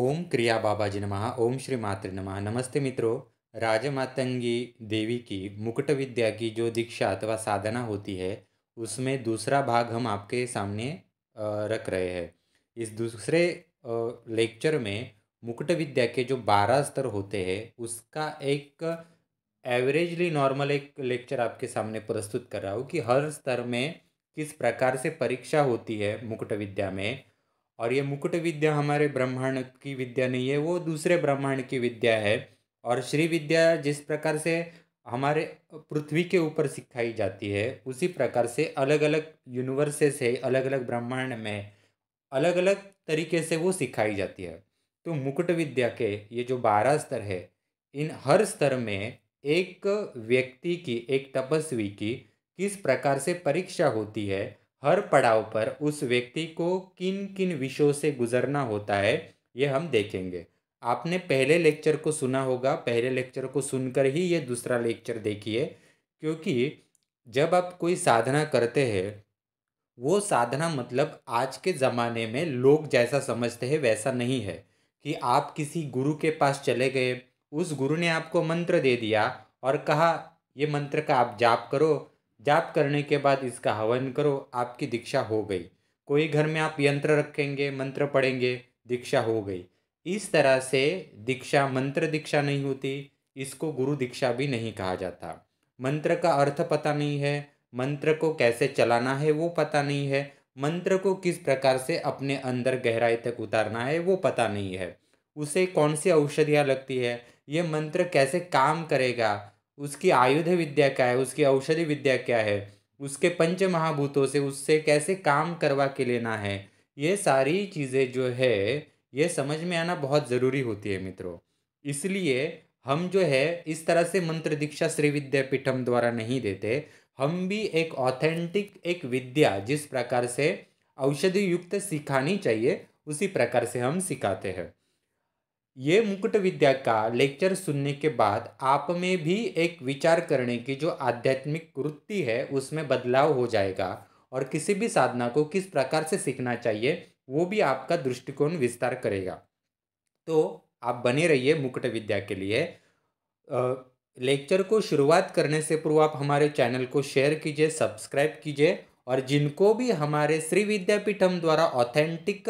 ઓમ ક્રિયા બાબાજી નમઃ ओम श्री માતૃ નમઃ नमस्ते मित्रों राजमातंगी देवी की मुकुट विद्या की जो दीक्षा अथवा साधना होती है उसमें दूसरा भाग हम आपके सामने रख रहे हैं इस दूसरे लेक्चर में मुकुट विद्या के जो बारह स्तर होते हैं उसका एक एवरेजली नॉर्मल एक लेक्चर आपके सामने प्रस्तुत कर रहा हूँ कि हर स्तर में किस प्रकार से परीक्षा होती है मुकुट विद्या में और ये मुकुट विद्या हमारे ब्रह्मांड की विद्या नहीं है वो दूसरे ब्रह्मांड की विद्या है और श्री विद्या जिस प्रकार से हमारे पृथ्वी के ऊपर सिखाई जाती है उसी प्रकार से अलग अलग यूनिवर्सेस है अलग अलग ब्रह्मांड में अलग अलग तरीके से वो सिखाई जाती है तो मुकुट विद्या के ये जो बारह स्तर है इन हर स्तर में एक व्यक्ति की एक तपस्वी की किस प्रकार से परीक्षा होती है हर पड़ाव पर उस व्यक्ति को किन किन विषयों से गुजरना होता है ये हम देखेंगे आपने पहले लेक्चर को सुना होगा पहले लेक्चर को सुनकर ही ये दूसरा लेक्चर देखिए क्योंकि जब आप कोई साधना करते हैं वो साधना मतलब आज के ज़माने में लोग जैसा समझते हैं वैसा नहीं है कि आप किसी गुरु के पास चले गए उस गुरु ने आपको मंत्र दे दिया और कहा ये मंत्र का आप जाप करो जाप करने के बाद इसका हवन करो आपकी दीक्षा हो गई कोई घर में आप यंत्र रखेंगे मंत्र पढ़ेंगे दीक्षा हो गई इस तरह से दीक्षा मंत्र दीक्षा नहीं होती इसको गुरु दीक्षा भी नहीं कहा जाता मंत्र का अर्थ पता नहीं है मंत्र को कैसे चलाना है वो पता नहीं है मंत्र को किस प्रकार से अपने अंदर गहराई तक उतारना है वो पता नहीं है उसे कौन सी औषधियाँ लगती है ये मंत्र कैसे काम करेगा उसकी आयुध विद्या क्या है उसकी औषधि विद्या क्या है उसके पंच महाभूतों से उससे कैसे काम करवा के लेना है ये सारी चीज़ें जो है ये समझ में आना बहुत ज़रूरी होती है मित्रों इसलिए हम जो है इस तरह से मंत्र दीक्षा श्री विद्यापीठम द्वारा नहीं देते हम भी एक ऑथेंटिक एक विद्या जिस प्रकार से औषधि युक्त सिखानी चाहिए उसी प्रकार से हम सिखाते हैं ये मुकुट विद्या का लेक्चर सुनने के बाद आप में भी एक विचार करने की जो आध्यात्मिक वृत्ति है उसमें बदलाव हो जाएगा और किसी भी साधना को किस प्रकार से सीखना चाहिए वो भी आपका दृष्टिकोण विस्तार करेगा तो आप बने रहिए मुकुट विद्या के लिए लेक्चर को शुरुआत करने से पूर्व आप हमारे चैनल को शेयर कीजिए सब्सक्राइब कीजिए और जिनको भी हमारे श्री विद्यापीठम द्वारा ऑथेंटिक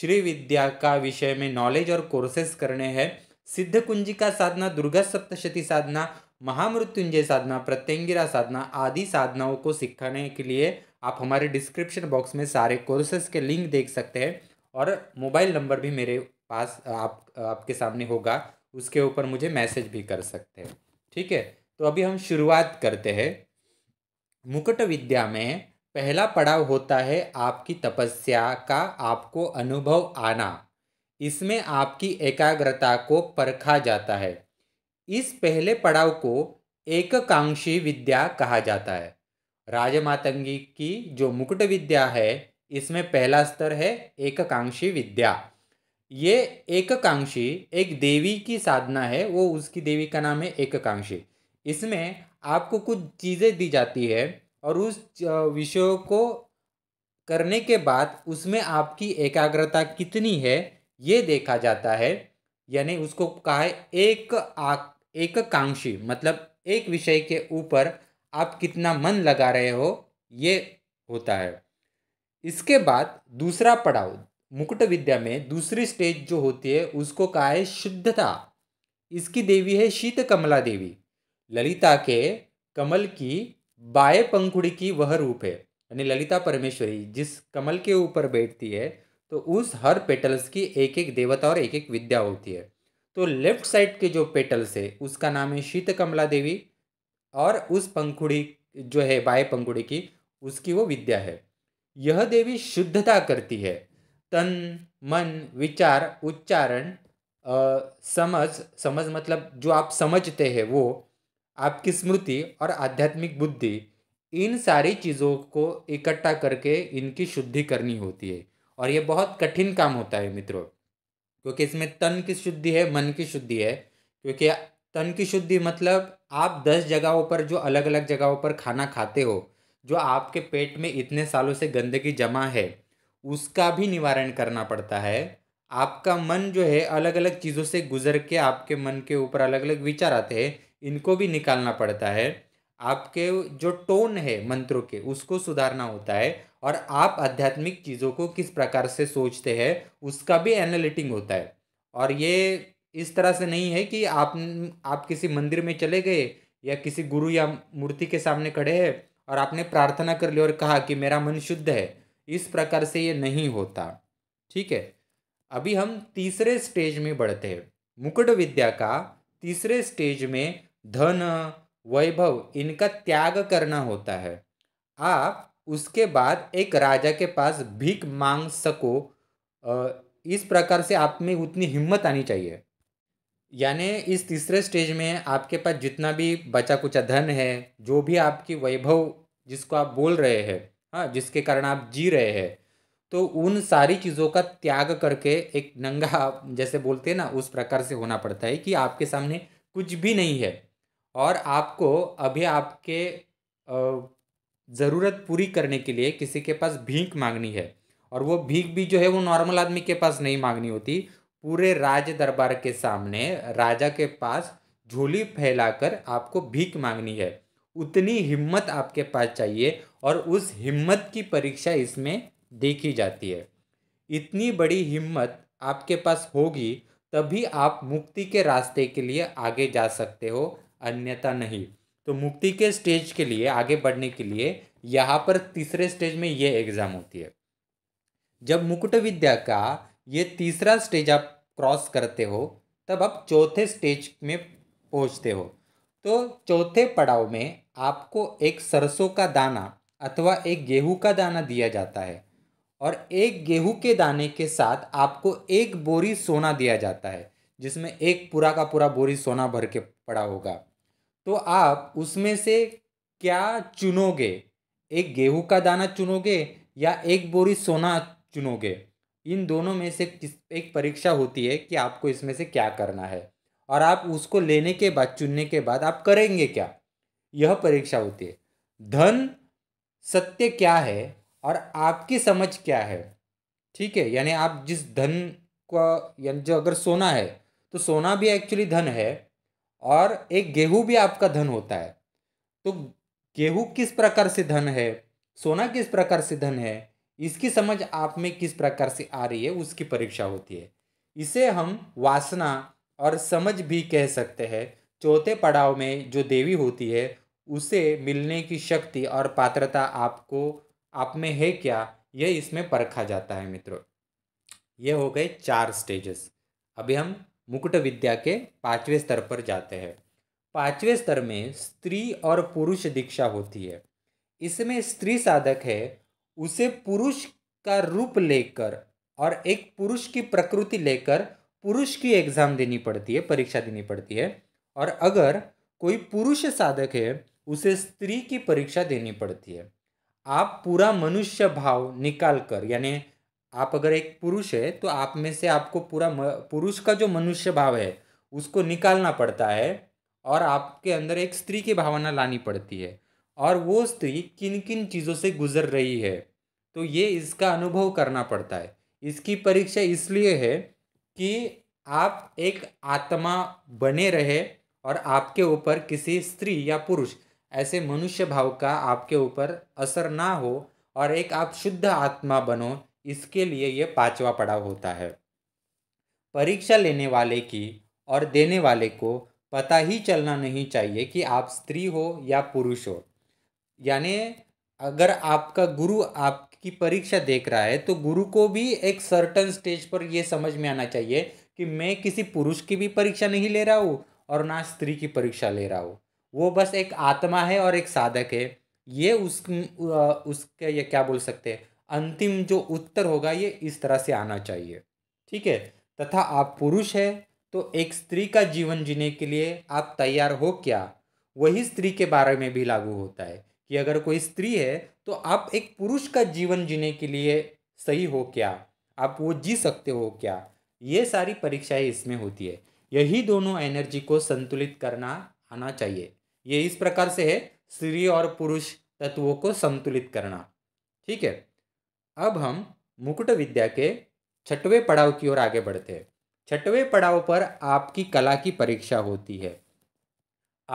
श्री विद्या का विषय में नॉलेज और कोर्सेस करने हैं सिद्ध कुंजी का साधना दुर्गा सप्तशती साधना महामृत्युंजय साधना प्रत्यंगिरा साधना आदि साधनाओं को सिखाने के लिए आप हमारे डिस्क्रिप्शन बॉक्स में सारे कोर्सेस के लिंक देख सकते हैं और मोबाइल नंबर भी मेरे पास आप आपके सामने होगा उसके ऊपर मुझे मैसेज भी कर सकते हैं ठीक है तो अभी हम शुरुआत करते हैं मुकुट विद्या में पहला पड़ाव होता है आपकी तपस्या का आपको अनुभव आना इसमें आपकी एकाग्रता को परखा जाता है इस पहले पड़ाव को एककांक्षी विद्या कहा जाता है राजमातंगी की जो मुकुट विद्या है इसमें पहला स्तर है एककांक्षी विद्या ये एककांक्षी एक देवी की साधना है वो उसकी देवी का नाम है एककांक्षी इसमें आपको कुछ चीज़ें दी जाती है और उस विषयों को करने के बाद उसमें आपकी एकाग्रता कितनी है ये देखा जाता है यानी उसको कहा है एक आक एक कांक्षी मतलब एक विषय के ऊपर आप कितना मन लगा रहे हो ये होता है इसके बाद दूसरा पड़ाव मुकुट विद्या में दूसरी स्टेज जो होती है उसको कहा है शुद्धता इसकी देवी है शीत कमला देवी ललिता के कमल की बाय पंखुड़ी की वह रूप है यानी ललिता परमेश्वरी जिस कमल के ऊपर बैठती है तो उस हर पेटल्स की एक एक देवता और एक एक विद्या होती है तो लेफ्ट साइड के जो पेटल्स है उसका नाम है शीत कमला देवी और उस पंखुड़ी जो है बाय पंखुड़ी की उसकी वो विद्या है यह देवी शुद्धता करती है तन मन विचार उच्चारण समझ समझ मतलब जो आप समझते हैं वो आपकी स्मृति और आध्यात्मिक बुद्धि इन सारी चीज़ों को इकट्ठा करके इनकी शुद्धि करनी होती है और ये बहुत कठिन काम होता है मित्रों क्योंकि इसमें तन की शुद्धि है मन की शुद्धि है क्योंकि तन की शुद्धि मतलब आप दस जगहों पर जो अलग अलग जगहों पर खाना खाते हो जो आपके पेट में इतने सालों से गंदगी जमा है उसका भी निवारण करना पड़ता है आपका मन जो है अलग अलग चीज़ों से गुजर के आपके मन के ऊपर अलग अलग विचार आते हैं इनको भी निकालना पड़ता है आपके जो टोन है मंत्रों के उसको सुधारना होता है और आप आध्यात्मिक चीज़ों को किस प्रकार से सोचते हैं उसका भी एनालिटिंग होता है और ये इस तरह से नहीं है कि आप आप किसी मंदिर में चले गए या किसी गुरु या मूर्ति के सामने खड़े हैं और आपने प्रार्थना कर ली और कहा कि मेरा मन शुद्ध है इस प्रकार से ये नहीं होता ठीक है अभी हम तीसरे स्टेज में बढ़ते हैं मुकुट विद्या का तीसरे स्टेज में धन वैभव इनका त्याग करना होता है आप उसके बाद एक राजा के पास भीख मांग सको इस प्रकार से आप में उतनी हिम्मत आनी चाहिए यानी इस तीसरे स्टेज में आपके पास जितना भी बचा कुचा धन है जो भी आपकी वैभव जिसको आप बोल रहे हैं हाँ जिसके कारण आप जी रहे हैं तो उन सारी चीज़ों का त्याग करके एक नंगा जैसे बोलते हैं ना उस प्रकार से होना पड़ता है कि आपके सामने कुछ भी नहीं है और आपको अभी आपके ज़रूरत पूरी करने के लिए किसी के पास भीख मांगनी है और वो भीख भी जो है वो नॉर्मल आदमी के पास नहीं मांगनी होती पूरे राज दरबार के सामने राजा के पास झोली फैलाकर आपको भीख मांगनी है उतनी हिम्मत आपके पास चाहिए और उस हिम्मत की परीक्षा इसमें देखी जाती है इतनी बड़ी हिम्मत आपके पास होगी तभी आप मुक्ति के रास्ते के लिए आगे जा सकते हो अन्यथा नहीं तो मुक्ति के स्टेज के लिए आगे बढ़ने के लिए यहाँ पर तीसरे स्टेज में ये एग्ज़ाम होती है जब मुकुट विद्या का ये तीसरा स्टेज आप क्रॉस करते हो तब आप चौथे स्टेज में पहुँचते हो तो चौथे पड़ाव में आपको एक सरसों का दाना अथवा एक गेहूं का दाना दिया जाता है और एक गेहूं के दाने के साथ आपको एक बोरी सोना दिया जाता है जिसमें एक पूरा का पूरा बोरी सोना भर के पड़ा होगा तो आप उसमें से क्या चुनोगे एक गेहूं का दाना चुनोगे या एक बोरी सोना चुनोगे इन दोनों में से किस एक परीक्षा होती है कि आपको इसमें से क्या करना है और आप उसको लेने के बाद चुनने के बाद आप करेंगे क्या यह परीक्षा होती है धन सत्य क्या है और आपकी समझ क्या है ठीक है यानी आप जिस धन का यानी जो अगर सोना है तो सोना भी एक्चुअली धन है और एक गेहूं भी आपका धन होता है तो गेहूं किस प्रकार से धन है सोना किस प्रकार से धन है इसकी समझ आप में किस प्रकार से आ रही है उसकी परीक्षा होती है इसे हम वासना और समझ भी कह सकते हैं चौथे पड़ाव में जो देवी होती है उसे मिलने की शक्ति और पात्रता आपको आप में है क्या यह इसमें परखा जाता है मित्रों ये हो गए चार स्टेजेस अभी हम मुकुट विद्या के पाँचवें स्तर पर जाते हैं पाँचवें स्तर में स्त्री और पुरुष दीक्षा होती है इसमें स्त्री साधक है उसे पुरुष का रूप लेकर और एक पुरुष की प्रकृति लेकर पुरुष की एग्ज़ाम देनी पड़ती है परीक्षा देनी पड़ती है और अगर कोई पुरुष साधक है उसे स्त्री की परीक्षा देनी पड़ती है आप पूरा मनुष्य भाव निकाल कर यानी आप अगर एक पुरुष है तो आप में से आपको पूरा पुरुष का जो मनुष्य भाव है उसको निकालना पड़ता है और आपके अंदर एक स्त्री की भावना लानी पड़ती है और वो स्त्री किन किन चीज़ों से गुजर रही है तो ये इसका अनुभव करना पड़ता है इसकी परीक्षा इसलिए है कि आप एक आत्मा बने रहे और आपके ऊपर किसी स्त्री या पुरुष ऐसे मनुष्य भाव का आपके ऊपर असर ना हो और एक आप शुद्ध आत्मा बनो इसके लिए ये पांचवा पड़ाव होता है परीक्षा लेने वाले की और देने वाले को पता ही चलना नहीं चाहिए कि आप स्त्री हो या पुरुष हो यानी अगर आपका गुरु आपकी परीक्षा देख रहा है तो गुरु को भी एक सर्टन स्टेज पर यह समझ में आना चाहिए कि मैं किसी पुरुष की भी परीक्षा नहीं ले रहा हूँ और ना स्त्री की परीक्षा ले रहा हूँ वो बस एक आत्मा है और एक साधक है ये उस उसके ये क्या बोल सकते हैं अंतिम जो उत्तर होगा ये इस तरह से आना चाहिए ठीक है तथा आप पुरुष है तो एक स्त्री का जीवन जीने के लिए आप तैयार हो क्या वही स्त्री के बारे में भी लागू होता है कि अगर कोई स्त्री है तो आप एक पुरुष का जीवन जीने के लिए सही हो क्या आप वो जी सकते हो क्या ये सारी परीक्षाएं इसमें होती है यही दोनों एनर्जी को संतुलित करना आना चाहिए ये इस प्रकार से है स्त्री और पुरुष तत्वों को संतुलित करना ठीक है अब हम मुकुट विद्या के छठवें पड़ाव की ओर आगे बढ़ते हैं छठवें पड़ाव पर आपकी कला की परीक्षा होती है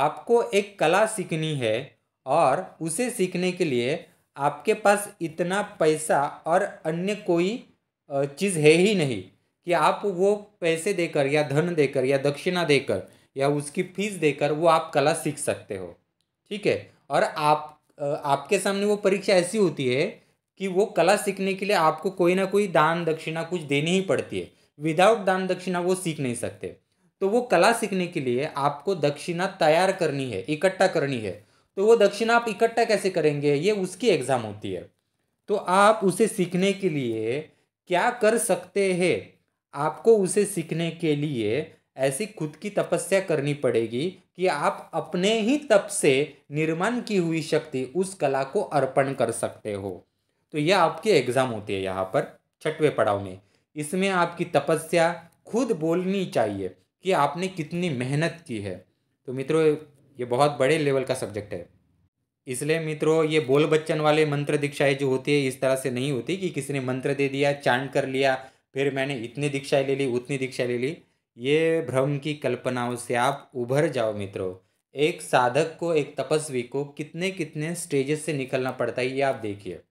आपको एक कला सीखनी है और उसे सीखने के लिए आपके पास इतना पैसा और अन्य कोई चीज़ है ही नहीं कि आप वो पैसे देकर या धन देकर या दक्षिणा देकर या उसकी फीस देकर वो आप कला सीख सकते हो ठीक है और आप आपके सामने वो परीक्षा ऐसी होती है कि वो कला सीखने के लिए आपको कोई ना कोई दान दक्षिणा कुछ देनी ही पड़ती है विदाउट दान दक्षिणा वो सीख नहीं सकते तो वो कला सीखने के लिए आपको दक्षिणा तैयार करनी है इकट्ठा करनी है तो वो दक्षिणा आप इकट्ठा कैसे करेंगे ये उसकी एग्ज़ाम होती है तो आप उसे सीखने के लिए क्या कर सकते हैं आपको उसे सीखने के लिए ऐसी खुद की तपस्या करनी पड़ेगी कि आप अपने ही तप से निर्माण की हुई शक्ति उस कला को अर्पण कर सकते हो तो यह आपके एग्ज़ाम होते हैं यहाँ पर छठवें पड़ाव में इसमें आपकी तपस्या खुद बोलनी चाहिए कि आपने कितनी मेहनत की है तो मित्रों ये बहुत बड़े लेवल का सब्जेक्ट है इसलिए मित्रों ये बोल बच्चन वाले मंत्र दीक्षाएं जो होती है इस तरह से नहीं होती कि किसी ने मंत्र दे दिया चांद कर लिया फिर मैंने इतनी दीक्षाएं ले ली उतनी दीक्षा ले ली ये भ्रम की कल्पनाओं से आप उभर जाओ मित्रों एक साधक को एक तपस्वी को कितने कितने स्टेजेस से निकलना पड़ता है ये आप देखिए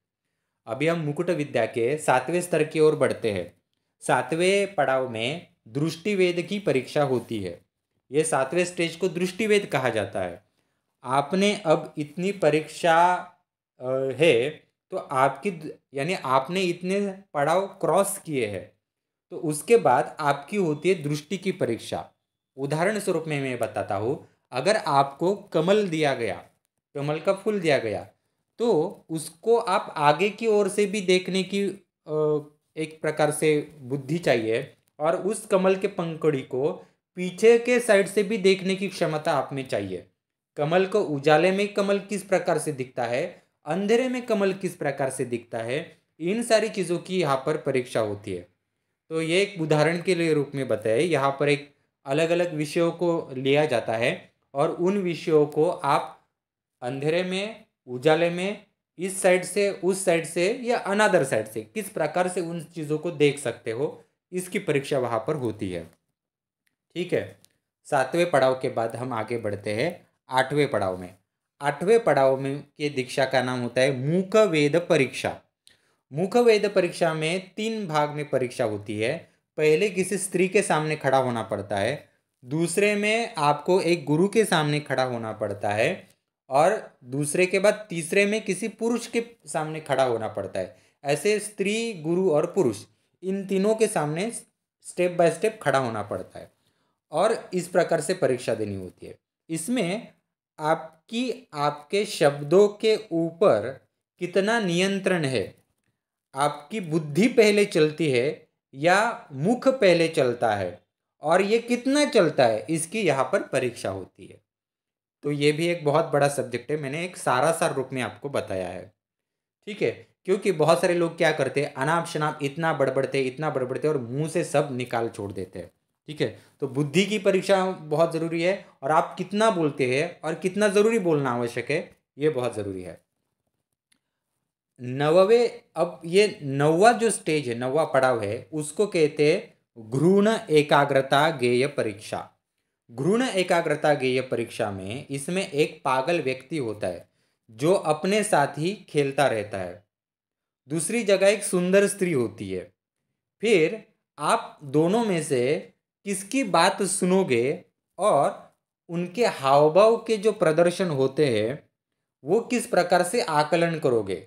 अभी हम मुकुट विद्या के सातवें स्तर की ओर बढ़ते हैं सातवें पड़ाव में दृष्टिवेद की परीक्षा होती है ये सातवें स्टेज को दृष्टिवेद कहा जाता है आपने अब इतनी परीक्षा है तो आपकी यानी आपने इतने पड़ाव क्रॉस किए हैं तो उसके बाद आपकी होती है दृष्टि की परीक्षा उदाहरण स्वरूप में मैं बताता हूँ अगर आपको कमल दिया गया कमल का फूल दिया गया तो उसको आप आगे की ओर से भी देखने की एक प्रकार से बुद्धि चाहिए और उस कमल के पंखड़ी को पीछे के साइड से भी देखने की क्षमता आप में चाहिए कमल को उजाले में कमल किस प्रकार से दिखता है अंधेरे में कमल किस प्रकार से दिखता है इन सारी चीज़ों की यहाँ पर परीक्षा होती है तो ये एक उदाहरण के लिए रूप में बताए यहाँ पर एक अलग अलग विषयों को लिया जाता है और उन विषयों को आप अंधेरे में उजाले में इस साइड से उस साइड से या अनादर साइड से किस प्रकार से उन चीज़ों को देख सकते हो इसकी परीक्षा वहाँ पर होती है ठीक है सातवें पड़ाव के बाद हम आगे बढ़ते हैं आठवें पड़ाव में आठवें पड़ाव में के दीक्षा का नाम होता है मुख वेद परीक्षा मुख वेद परीक्षा में तीन भाग में परीक्षा होती है पहले किसी स्त्री के सामने खड़ा होना पड़ता है दूसरे में आपको एक गुरु के सामने खड़ा होना पड़ता है और दूसरे के बाद तीसरे में किसी पुरुष के सामने खड़ा होना पड़ता है ऐसे स्त्री गुरु और पुरुष इन तीनों के सामने स्टेप बाय स्टेप खड़ा होना पड़ता है और इस प्रकार से परीक्षा देनी होती है इसमें आपकी आपके शब्दों के ऊपर कितना नियंत्रण है आपकी बुद्धि पहले चलती है या मुख पहले चलता है और ये कितना चलता है इसकी यहाँ पर परीक्षा होती है तो ये भी एक बहुत बड़ा सब्जेक्ट है मैंने एक सारा सार रूप में आपको बताया है ठीक है क्योंकि बहुत सारे लोग क्या करते हैं अनाप शनाप इतना बड़बड़ते इतना बड़बड़ते और मुंह से सब निकाल छोड़ देते हैं ठीक है तो बुद्धि की परीक्षा बहुत ज़रूरी है और आप कितना बोलते हैं और कितना ज़रूरी बोलना आवश्यक है ये बहुत ज़रूरी है नववे अब ये नववा जो स्टेज है नवा पड़ाव है उसको कहते हैं घृण एकाग्रता गेय परीक्षा घृण एकाग्रता गेय परीक्षा में इसमें एक पागल व्यक्ति होता है जो अपने साथ ही खेलता रहता है दूसरी जगह एक सुंदर स्त्री होती है फिर आप दोनों में से किसकी बात सुनोगे और उनके हावभाव के जो प्रदर्शन होते हैं वो किस प्रकार से आकलन करोगे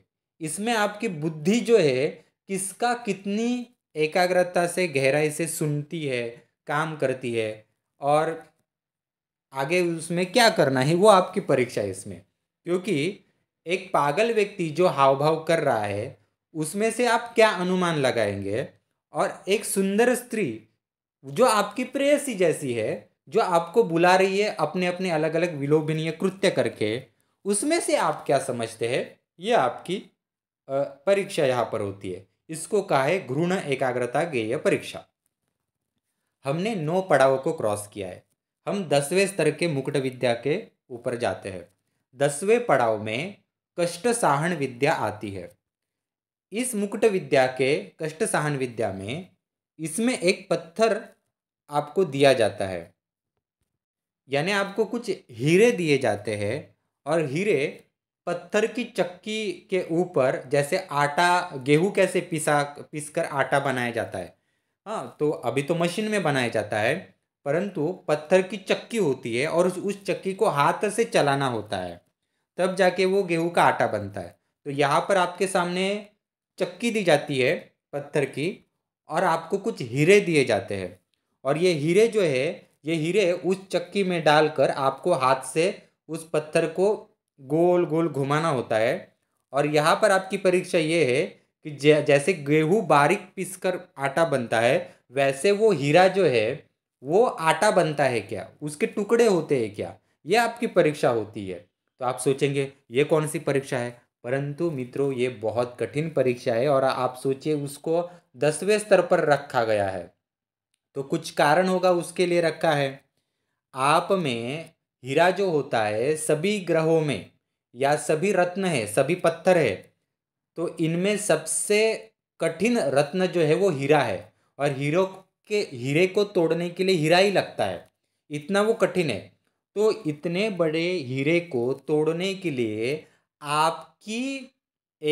इसमें आपकी बुद्धि जो है किसका कितनी एकाग्रता से गहराई से सुनती है काम करती है और आगे उसमें क्या करना है वो आपकी परीक्षा है इसमें क्योंकि एक पागल व्यक्ति जो हाव भाव कर रहा है उसमें से आप क्या अनुमान लगाएंगे और एक सुंदर स्त्री जो आपकी प्रेयसी जैसी है जो आपको बुला रही है अपने अपने अलग अलग विलोभनीय कृत्य करके उसमें से आप क्या समझते हैं ये आपकी परीक्षा यहाँ पर होती है इसको कहा है घृण एकाग्रता गेय परीक्षा हमने नौ पड़ावों को क्रॉस किया है हम दसवें स्तर के मुकुट विद्या के ऊपर जाते हैं दसवें पड़ाव में कष्ट साहन विद्या आती है इस मुकुट विद्या के कष्ट साहन विद्या में इसमें एक पत्थर आपको दिया जाता है यानी आपको कुछ हीरे दिए जाते हैं और हीरे पत्थर की चक्की के ऊपर जैसे आटा गेहूं कैसे पिसा पिसकर आटा बनाया जाता है हाँ तो अभी तो मशीन में बनाया जाता है परंतु पत्थर की चक्की होती है और उस चक्की को हाथ से चलाना होता है तब जाके वो गेहूं का आटा बनता है तो यहाँ पर आपके सामने चक्की दी जाती है पत्थर की और आपको कुछ हीरे दिए जाते हैं और ये हीरे जो है ये हीरे उस चक्की में डालकर आपको हाथ से उस पत्थर को गोल गोल घुमाना होता है और यहाँ पर आपकी परीक्षा ये है कि जैसे गेहूँ बारीक पीस कर आटा बनता है वैसे वो हीरा जो है वो आटा बनता है क्या उसके टुकड़े होते हैं क्या ये आपकी परीक्षा होती है तो आप सोचेंगे ये कौन सी परीक्षा है परंतु मित्रों ये बहुत कठिन परीक्षा है और आप सोचिए उसको दसवें स्तर पर रखा गया है तो कुछ कारण होगा उसके लिए रखा है आप में हीरा जो होता है सभी ग्रहों में या सभी रत्न है सभी पत्थर है तो इनमें सबसे कठिन रत्न जो है वो हीरा है और हीरो के हीरे को तोड़ने के लिए हीरा ही लगता है इतना वो कठिन है तो इतने बड़े हीरे को तोड़ने के लिए आपकी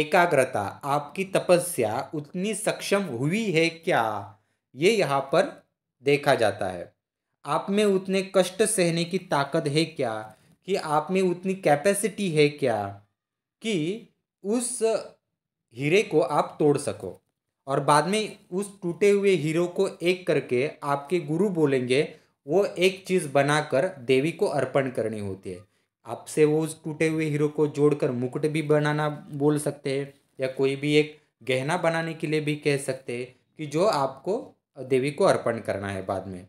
एकाग्रता आपकी तपस्या उतनी सक्षम हुई है क्या ये यहाँ पर देखा जाता है आप में उतने कष्ट सहने की ताकत है क्या कि आप में उतनी कैपेसिटी है क्या कि उस हीरे को आप तोड़ सको और बाद में उस टूटे हुए हीरो को एक करके आपके गुरु बोलेंगे वो एक चीज़ बनाकर देवी को अर्पण करनी होती है आपसे वो उस टूटे हुए हीरो को जोड़कर मुकुट भी बनाना बोल सकते हैं या कोई भी एक गहना बनाने के लिए भी कह सकते हैं कि जो आपको देवी को अर्पण करना है बाद में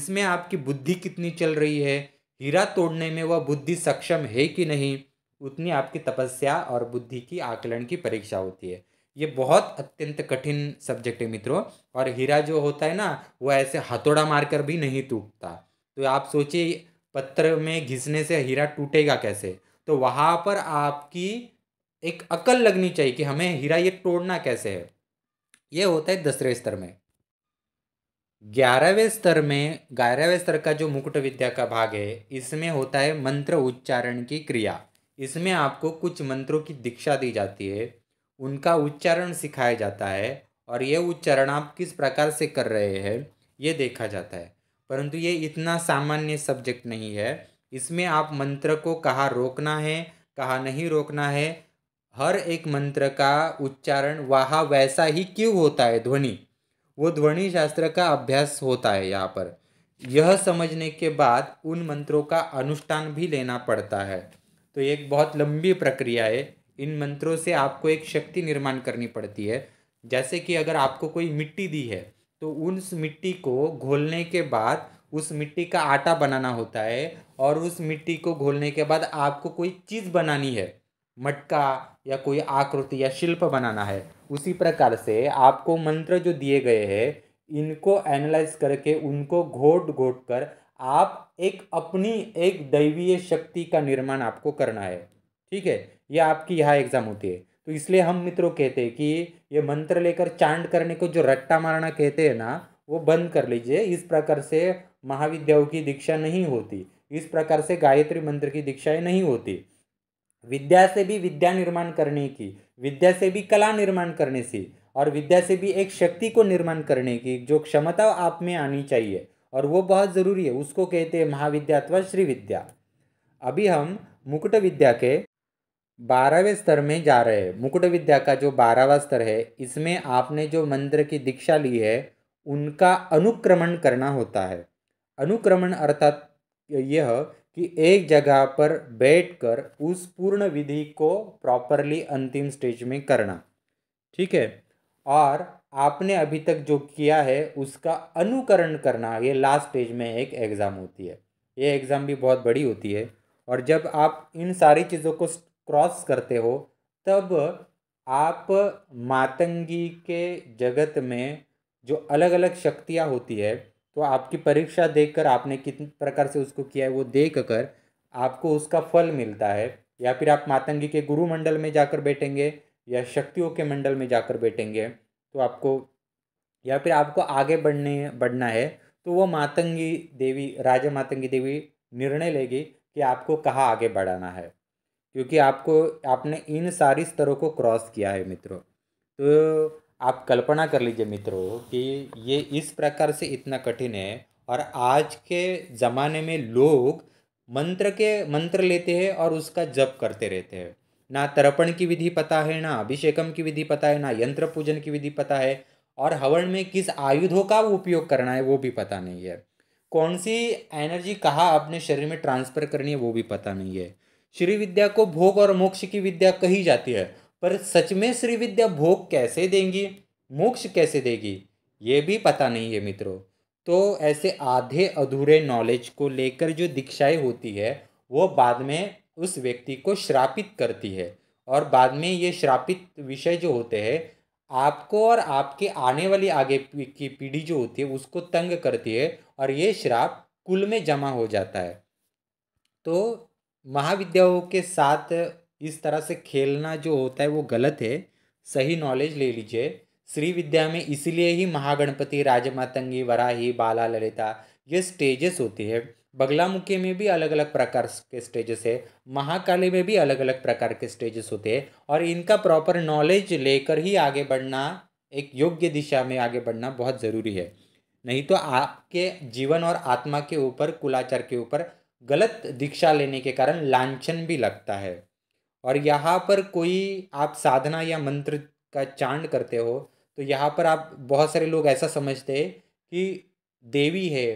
इसमें आपकी बुद्धि कितनी चल रही है हीरा तोड़ने में वह बुद्धि सक्षम है कि नहीं उतनी आपकी तपस्या और बुद्धि की आकलन की परीक्षा होती है ये बहुत अत्यंत कठिन सब्जेक्ट है मित्रों और हीरा जो होता है ना वो ऐसे हथौड़ा मारकर भी नहीं टूटता तो आप सोचिए पत्थर में घिसने से हीरा टूटेगा कैसे तो वहाँ पर आपकी एक अकल लगनी चाहिए कि हमें हीरा ये तोड़ना कैसे है ये होता है दसवें स्तर में ग्यारहवें स्तर में ग्यारहवें स्तर का जो मुकुट विद्या का भाग है इसमें होता है मंत्र उच्चारण की क्रिया इसमें आपको कुछ मंत्रों की दीक्षा दी जाती है उनका उच्चारण सिखाया जाता है और ये उच्चारण आप किस प्रकार से कर रहे हैं ये देखा जाता है परंतु ये इतना सामान्य सब्जेक्ट नहीं है इसमें आप मंत्र को कहाँ रोकना है कहाँ नहीं रोकना है हर एक मंत्र का उच्चारण वहाँ वैसा ही क्यों होता है ध्वनि वो ध्वनि शास्त्र का अभ्यास होता है यहाँ पर यह समझने के बाद उन मंत्रों का अनुष्ठान भी लेना पड़ता है तो एक बहुत लंबी प्रक्रिया है इन मंत्रों से आपको एक शक्ति निर्माण करनी पड़ती है जैसे कि अगर आपको कोई मिट्टी दी है तो उन मिट्टी को घोलने के बाद उस मिट्टी का आटा बनाना होता है और उस मिट्टी को घोलने के बाद आपको कोई चीज़ बनानी है मटका या कोई आकृति या शिल्प बनाना है उसी प्रकार से आपको मंत्र जो दिए गए हैं इनको एनालाइज करके उनको घोट घोट कर आप एक अपनी एक दैवीय शक्ति का निर्माण आपको करना है ठीक है ये आपकी यहाँ एग्ज़ाम होती है तो इसलिए हम मित्रों कहते हैं कि ये मंत्र लेकर चांड करने को जो रट्टा मारना कहते हैं ना वो बंद कर लीजिए इस प्रकार से महाविद्याओं की दीक्षा नहीं होती इस प्रकार से गायत्री मंत्र की दीक्षाएँ नहीं होती विद्या से भी विद्या निर्माण करने की विद्या से भी कला निर्माण करने से और विद्या से भी एक शक्ति को निर्माण करने की जो क्षमता आप में आनी चाहिए और वो बहुत ज़रूरी है उसको कहते हैं महाविद्या अथवा श्री विद्या अभी हम मुकुट विद्या के बारहवें स्तर में जा रहे हैं मुकुट विद्या का जो बारहवा स्तर है इसमें आपने जो मंत्र की दीक्षा ली है उनका अनुक्रमण करना होता है अनुक्रमण अर्थात यह कि एक जगह पर बैठकर उस पूर्ण विधि को प्रॉपरली अंतिम स्टेज में करना ठीक है और आपने अभी तक जो किया है उसका अनुकरण करना ये लास्ट स्टेज में एक एग्ज़ाम होती है ये एग्ज़ाम भी बहुत बड़ी होती है और जब आप इन सारी चीज़ों को क्रॉस करते हो तब आप मातंगी के जगत में जो अलग अलग शक्तियाँ होती है तो आपकी परीक्षा देखकर आपने कितने प्रकार से उसको किया है वो देख कर आपको उसका फल मिलता है या फिर आप मातंगी के गुरु मंडल में जाकर बैठेंगे या शक्तियों के मंडल में जाकर बैठेंगे तो आपको या फिर आपको आगे बढ़ने बढ़ना है तो वो मातंगी देवी राजा मातंगी देवी निर्णय लेगी कि आपको कहाँ आगे बढ़ाना है क्योंकि आपको आपने इन सारी स्तरों को क्रॉस किया है मित्रों तो आप कल्पना कर लीजिए मित्रों कि ये इस प्रकार से इतना कठिन है और आज के ज़माने में लोग मंत्र के मंत्र लेते हैं और उसका जप करते रहते हैं ना तर्पण की विधि पता है ना अभिषेकम की विधि पता है ना यंत्र पूजन की विधि पता है और हवन में किस आयुधों का उपयोग करना है वो भी पता नहीं है कौन सी एनर्जी कहाँ अपने शरीर में ट्रांसफ़र करनी है वो भी पता नहीं है श्री विद्या को भोग और मोक्ष की विद्या कही जाती है पर सच में श्री विद्या भोग कैसे देंगी मोक्ष कैसे देगी ये भी पता नहीं है मित्रों तो ऐसे आधे अधूरे नॉलेज को लेकर जो दीक्षाएँ होती है वो बाद में उस व्यक्ति को श्रापित करती है और बाद में ये श्रापित विषय जो होते हैं आपको और आपके आने वाली आगे की पीढ़ी जो होती है उसको तंग करती है और ये श्राप कुल में जमा हो जाता है तो महाविद्याओं के साथ इस तरह से खेलना जो होता है वो गलत है सही नॉलेज ले लीजिए श्री विद्या में इसीलिए ही महागणपति राजमातंगी वराही बाला ललिता ये स्टेजेस होती है बगलामुखी में भी अलग अलग प्रकार के स्टेजेस है महाकाली में भी अलग अलग प्रकार के स्टेजेस होते हैं और इनका प्रॉपर नॉलेज लेकर ही आगे बढ़ना एक योग्य दिशा में आगे बढ़ना बहुत ज़रूरी है नहीं तो आपके जीवन और आत्मा के ऊपर कुलाचार के ऊपर गलत दीक्षा लेने के कारण लांछन भी लगता है और यहाँ पर कोई आप साधना या मंत्र का चांड करते हो तो यहाँ पर आप बहुत सारे लोग ऐसा समझते हैं कि देवी है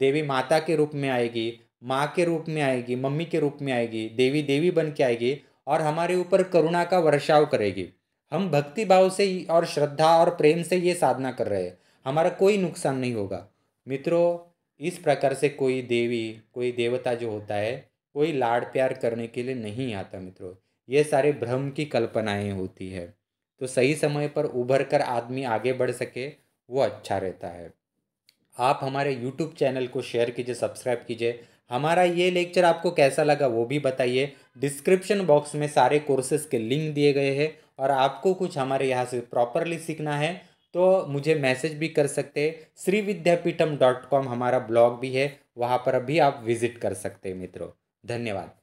देवी माता के रूप में आएगी माँ के रूप में आएगी मम्मी के रूप में आएगी देवी देवी बन के आएगी और हमारे ऊपर करुणा का वर्षाव करेगी हम भक्ति भाव से और श्रद्धा और प्रेम से ये साधना कर रहे हैं हमारा कोई नुकसान नहीं होगा मित्रों इस प्रकार से कोई देवी कोई देवता जो होता है कोई लाड़ प्यार करने के लिए नहीं आता मित्रों ये सारे भ्रम की कल्पनाएं होती है तो सही समय पर उभर कर आदमी आगे बढ़ सके वो अच्छा रहता है आप हमारे यूट्यूब चैनल को शेयर कीजिए सब्सक्राइब कीजिए हमारा ये लेक्चर आपको कैसा लगा वो भी बताइए डिस्क्रिप्शन बॉक्स में सारे कोर्सेज के लिंक दिए गए हैं और आपको कुछ हमारे यहाँ से प्रॉपरली सीखना है तो मुझे मैसेज भी कर सकते श्री विद्यापीठम डॉट कॉम हमारा ब्लॉग भी है वहाँ पर भी आप विज़िट कर सकते हैं मित्रों धन्यवाद